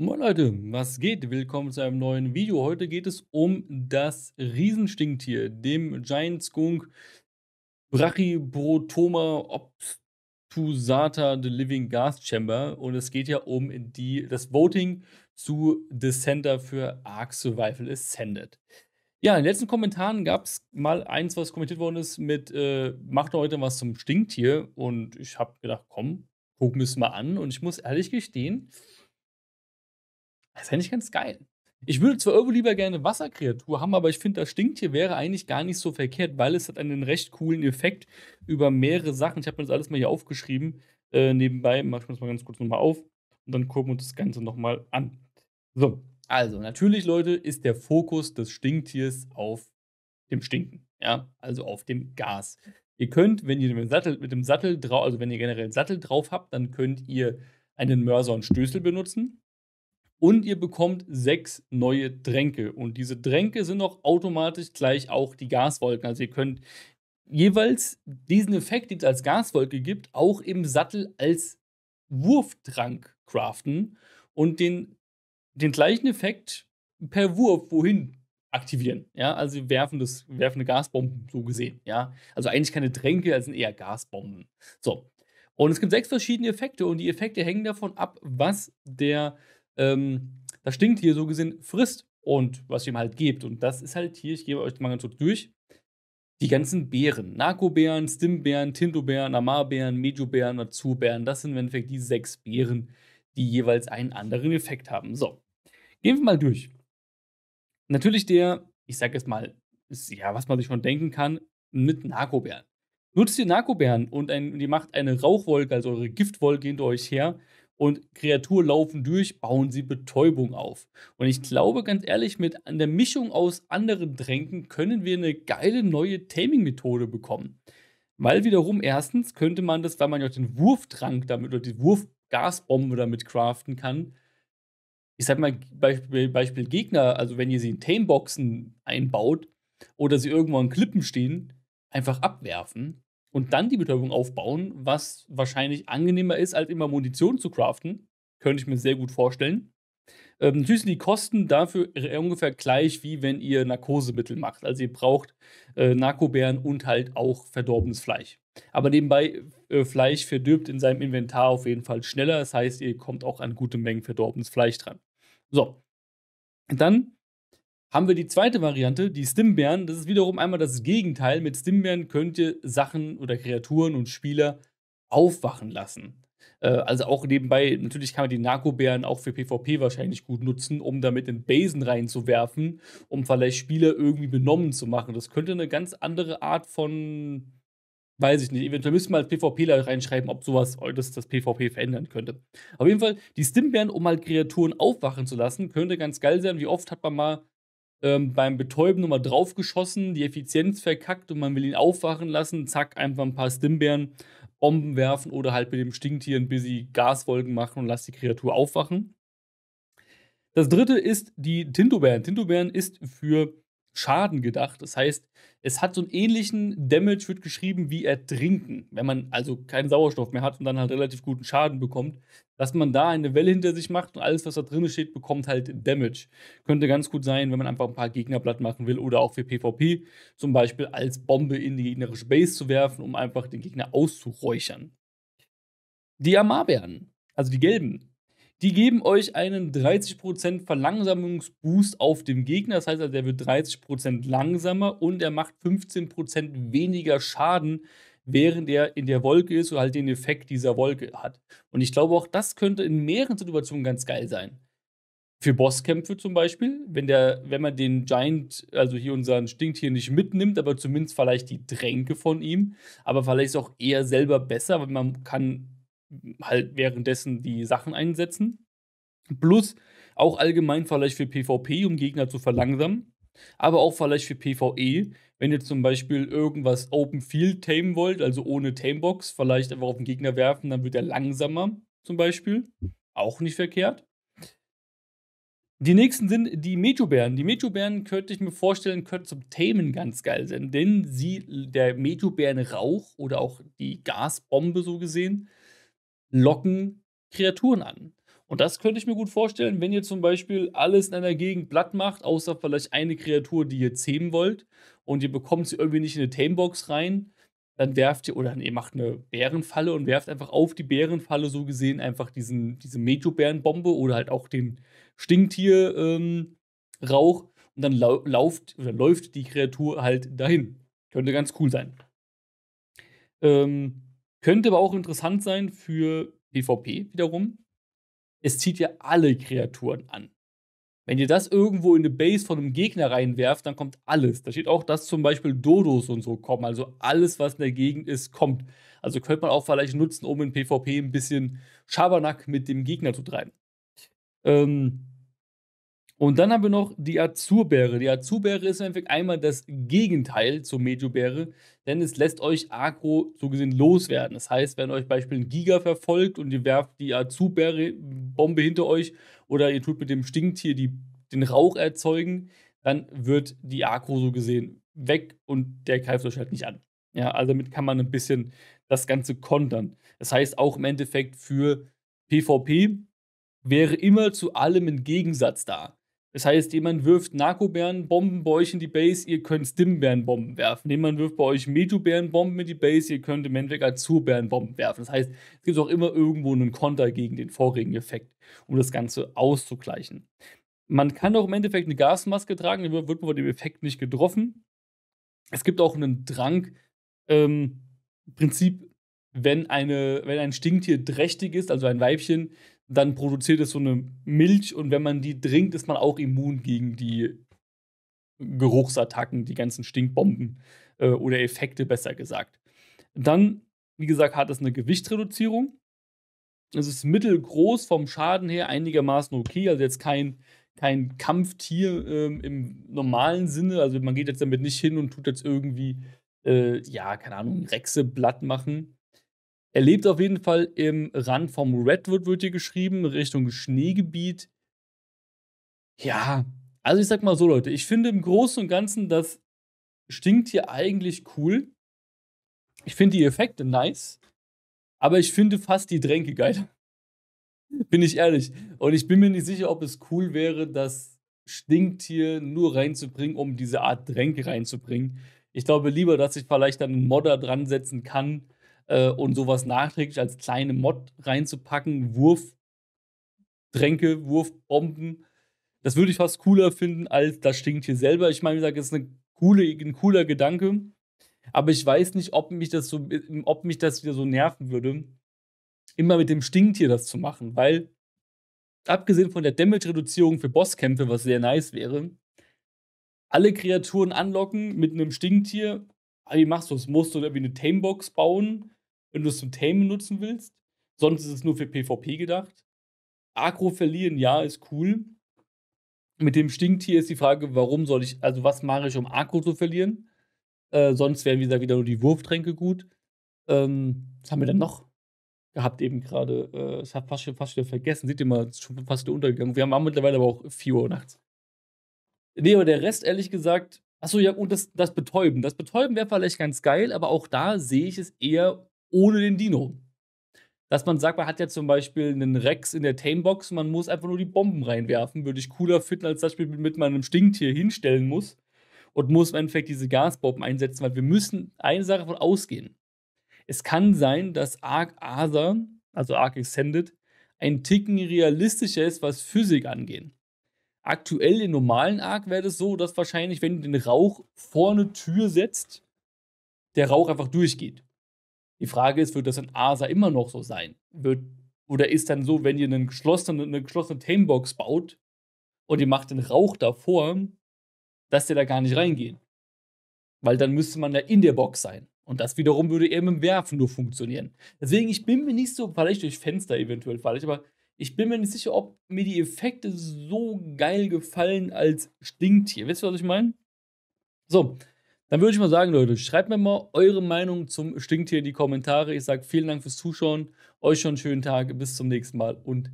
Moin Leute, was geht? Willkommen zu einem neuen Video. Heute geht es um das Riesenstinktier, dem Giant Skunk Brachybrotoma obtusata the Living Gas Chamber und es geht ja um die, das Voting zu The Center für Ark Survival Ascended. Ja, in den letzten Kommentaren gab es mal eins, was kommentiert worden ist mit äh, Macht heute was zum Stinktier und ich habe gedacht, komm, gucken wir es mal an und ich muss ehrlich gestehen, das fände ich ganz geil. Ich würde zwar irgendwo lieber gerne Wasserkreatur haben, aber ich finde, das Stinktier wäre eigentlich gar nicht so verkehrt, weil es hat einen recht coolen Effekt über mehrere Sachen. Ich habe mir das alles mal hier aufgeschrieben. Äh, nebenbei mache ich mir das mal ganz kurz nochmal auf und dann gucken wir uns das Ganze nochmal an. So, also natürlich, Leute, ist der Fokus des Stinktiers auf dem Stinken, ja, also auf dem Gas. Ihr könnt, wenn ihr mit dem Sattel, mit dem Sattel drauf, also wenn ihr generell Sattel drauf habt, dann könnt ihr einen Mörser und Stößel benutzen und ihr bekommt sechs neue Tränke. Und diese Tränke sind auch automatisch gleich auch die Gaswolken. Also ihr könnt jeweils diesen Effekt, den es als Gaswolke gibt, auch im Sattel als Wurftrank craften und den, den gleichen Effekt per Wurf wohin aktivieren. Ja, also werfen das, eine Gasbomben, so gesehen. Ja, also eigentlich keine Tränke, das sind eher Gasbomben. So. Und es gibt sechs verschiedene Effekte und die Effekte hängen davon ab, was der ähm, das Stinktier so gesehen frisst und was ihr ihm halt gebt. Und das ist halt hier, ich gebe euch mal ganz kurz durch, die ganzen Beeren. Narkobären, Stimbären, Tintobären, Amarbären, Medjobären, Mazubären. Das sind im Endeffekt die sechs Beeren, die jeweils einen anderen Effekt haben. So, gehen wir mal durch. Natürlich der, ich sage jetzt mal, ist, ja, was man sich schon denken kann, mit Narkobären. Nutzt ihr Narkobären und, ein, und ihr macht eine Rauchwolke, also eure Giftwolke hinter euch her und Kreaturen laufen durch, bauen sie Betäubung auf. Und ich glaube, ganz ehrlich, mit einer Mischung aus anderen Tränken können wir eine geile neue Taming-Methode bekommen. Weil wiederum, erstens könnte man das, weil man ja auch den Wurftrank damit oder die Wurfgasbombe damit craften kann, ich sag mal, Beispiel, Beispiel Gegner, also wenn ihr sie in Tameboxen einbaut oder sie irgendwo an Klippen stehen, einfach abwerfen und dann die Betäubung aufbauen, was wahrscheinlich angenehmer ist, als immer Munition zu craften. Könnte ich mir sehr gut vorstellen. Ähm, natürlich sind die Kosten dafür ungefähr gleich, wie wenn ihr Narkosemittel macht. Also ihr braucht äh, Narkobären und halt auch verdorbenes Fleisch. Aber nebenbei, äh, Fleisch verdirbt in seinem Inventar auf jeden Fall schneller. Das heißt, ihr kommt auch an gute Mengen verdorbenes Fleisch dran. So. Dann haben wir die zweite Variante, die Stimbeeren. Das ist wiederum einmal das Gegenteil. Mit Stimbeeren könnt ihr Sachen oder Kreaturen und Spieler aufwachen lassen. Äh, also auch nebenbei, natürlich kann man die Narkobären auch für PvP wahrscheinlich gut nutzen, um damit in Basen reinzuwerfen, um vielleicht Spieler irgendwie benommen zu machen. Das könnte eine ganz andere Art von, weiß ich nicht, eventuell müssen wir als PvP PvPler reinschreiben, ob sowas das, das PvP verändern könnte. Auf jeden Fall, die Stimbeeren, um halt Kreaturen aufwachen zu lassen, könnte ganz geil sein. Wie oft hat man mal ähm, beim Betäuben nochmal draufgeschossen, die Effizienz verkackt und man will ihn aufwachen lassen, zack, einfach ein paar Stimbeeren, Bomben werfen oder halt mit dem Stinktier ein bisschen Gaswolken machen und lass die Kreatur aufwachen. Das dritte ist die Tintobeeren. Tintobeeren ist für Schaden gedacht. Das heißt, es hat so einen ähnlichen Damage, wird geschrieben, wie ertrinken. Wenn man also keinen Sauerstoff mehr hat und dann halt relativ guten Schaden bekommt, dass man da eine Welle hinter sich macht und alles, was da drin steht, bekommt halt Damage. Könnte ganz gut sein, wenn man einfach ein paar Gegner platt machen will oder auch für PvP, zum Beispiel als Bombe in die gegnerische Base zu werfen, um einfach den Gegner auszuräuchern. Die Amarbeeren, also die gelben, die geben euch einen 30% Verlangsamungsboost auf dem Gegner. Das heißt, also, der wird 30% langsamer und er macht 15% weniger Schaden, während er in der Wolke ist oder halt den Effekt dieser Wolke hat. Und ich glaube, auch das könnte in mehreren Situationen ganz geil sein. Für Bosskämpfe zum Beispiel, wenn, der, wenn man den Giant, also hier unseren Stinktier nicht mitnimmt, aber zumindest vielleicht die Tränke von ihm, aber vielleicht auch eher selber besser, weil man kann halt währenddessen die Sachen einsetzen. Plus auch allgemein vielleicht für PvP, um Gegner zu verlangsamen. Aber auch vielleicht für PvE, wenn ihr zum Beispiel irgendwas Open Field tamen wollt, also ohne Tamebox, vielleicht einfach auf den Gegner werfen, dann wird er langsamer zum Beispiel. Auch nicht verkehrt. Die nächsten sind die Mejubären. Die Mejubären könnte ich mir vorstellen, könnte zum Tamen ganz geil sein, denn sie, der Rauch oder auch die Gasbombe so gesehen, locken Kreaturen an. Und das könnte ich mir gut vorstellen, wenn ihr zum Beispiel alles in einer Gegend platt macht, außer vielleicht eine Kreatur, die ihr zähmen wollt, und ihr bekommt sie irgendwie nicht in eine Tamebox rein, dann werft ihr, oder ihr macht eine Bärenfalle und werft einfach auf die Bärenfalle so gesehen einfach diesen, diese Meteobärenbombe oder halt auch den Stinktierrauch ähm, und dann lau lauft, oder läuft die Kreatur halt dahin. Könnte ganz cool sein. Ähm, könnte aber auch interessant sein für PvP wiederum. Es zieht ja alle Kreaturen an. Wenn ihr das irgendwo in eine Base von einem Gegner reinwerft, dann kommt alles. Da steht auch, dass zum Beispiel Dodos und so kommen. Also alles, was in der Gegend ist, kommt. Also könnte man auch vielleicht nutzen, um in PvP ein bisschen Schabernack mit dem Gegner zu treiben. Ähm, und dann haben wir noch die Azurbeere. Die Azurbeere ist im Endeffekt einmal das Gegenteil zur Medjobeere, denn es lässt euch Agro so gesehen loswerden. Das heißt, wenn euch beispielsweise ein Giga verfolgt und ihr werft die Azurbeere-Bombe hinter euch oder ihr tut mit dem Stinktier die, den Rauch erzeugen, dann wird die Agro so gesehen weg und der greift euch halt nicht an. Ja, also damit kann man ein bisschen das Ganze kontern. Das heißt auch im Endeffekt für PvP wäre immer zu allem ein Gegensatz da. Das heißt, jemand wirft Narkobärenbomben bei euch in die Base, ihr könnt Stimbärenbomben werfen. Jemand wirft bei euch Metubärenbomben in die Base, ihr könnt im Endeffekt Azurbärenbomben werfen. Das heißt, es gibt auch immer irgendwo einen Konter gegen den vorigen Effekt, um das Ganze auszugleichen. Man kann auch im Endeffekt eine Gasmaske tragen, dann wird man von dem Effekt nicht getroffen. Es gibt auch einen Drang, ähm, Prinzip, wenn, eine, wenn ein Stinktier drächtig ist, also ein Weibchen, dann produziert es so eine Milch und wenn man die trinkt, ist man auch immun gegen die Geruchsattacken, die ganzen Stinkbomben äh, oder Effekte, besser gesagt. Dann, wie gesagt, hat es eine Gewichtsreduzierung. Es ist mittelgroß vom Schaden her einigermaßen okay, also jetzt kein, kein Kampftier ähm, im normalen Sinne. Also man geht jetzt damit nicht hin und tut jetzt irgendwie, äh, ja, keine Ahnung, Rechse blatt machen er lebt auf jeden Fall im Rand vom Redwood, wird hier geschrieben, Richtung Schneegebiet. Ja, also ich sag mal so, Leute, ich finde im Großen und Ganzen, das stinkt hier eigentlich cool. Ich finde die Effekte nice, aber ich finde fast die Tränke geil. bin ich ehrlich. Und ich bin mir nicht sicher, ob es cool wäre, das Stinktier nur reinzubringen, um diese Art Tränke reinzubringen. Ich glaube lieber, dass ich vielleicht dann einen Modder dran setzen kann, äh, und sowas nachträglich als kleine Mod reinzupacken, Wurftränke, Wurfbomben, das würde ich fast cooler finden, als das stinkt hier selber. Ich meine, wie gesagt, das ist eine coole, ein cooler Gedanke, aber ich weiß nicht, ob mich das, so, ob mich das wieder so nerven würde, immer mit dem Stinktier das zu machen, weil abgesehen von der Damage-Reduzierung für Bosskämpfe, was sehr nice wäre, alle Kreaturen anlocken mit einem Stinktier. Wie machst du das? Musst du irgendwie eine Tamebox bauen wenn du es zum Tamen nutzen willst. Sonst ist es nur für PvP gedacht. Agro verlieren, ja, ist cool. Mit dem Stinktier ist die Frage, warum soll ich, also was mache ich, um Agro zu verlieren? Äh, sonst wären wieder, wieder nur die Wurftränke gut. Ähm, was haben wir denn mhm. noch gehabt eben gerade? Äh, ich habe fast, fast wieder vergessen. Seht ihr mal, ist schon fast wieder untergegangen. Wir haben mittlerweile aber auch 4 Uhr nachts. Nee, aber der Rest, ehrlich gesagt, Achso, ja, und das, das Betäuben. Das Betäuben wäre vielleicht ganz geil, aber auch da sehe ich es eher ohne den Dino. Dass man sagt, man hat ja zum Beispiel einen Rex in der Tamebox, man muss einfach nur die Bomben reinwerfen, würde ich cooler finden, als das Spiel mit meinem Stinktier hinstellen muss und muss im Endeffekt diese Gasbomben einsetzen, weil wir müssen eine Sache davon ausgehen. Es kann sein, dass Ark Asa, also Ark Extended, ein Ticken realistischer ist, was Physik angeht. Aktuell in normalen Ark wäre es so, dass wahrscheinlich, wenn du den Rauch vor eine Tür setzt, der Rauch einfach durchgeht. Die Frage ist, wird das in ASA immer noch so sein? Wird, oder ist dann so, wenn ihr einen geschlossenen, eine geschlossene Tamebox baut und ihr macht den Rauch davor, dass der da gar nicht reingehen? Weil dann müsste man ja in der Box sein. Und das wiederum würde eher mit dem Werfen nur funktionieren. Deswegen, ich bin mir nicht so, vielleicht durch Fenster eventuell, vielleicht, aber ich bin mir nicht sicher, ob mir die Effekte so geil gefallen als Stinktier. Wisst ihr, was ich meine? So, dann würde ich mal sagen, Leute, schreibt mir mal eure Meinung zum Stinktier in die Kommentare. Ich sage vielen Dank fürs Zuschauen. Euch schon einen schönen Tag. Bis zum nächsten Mal und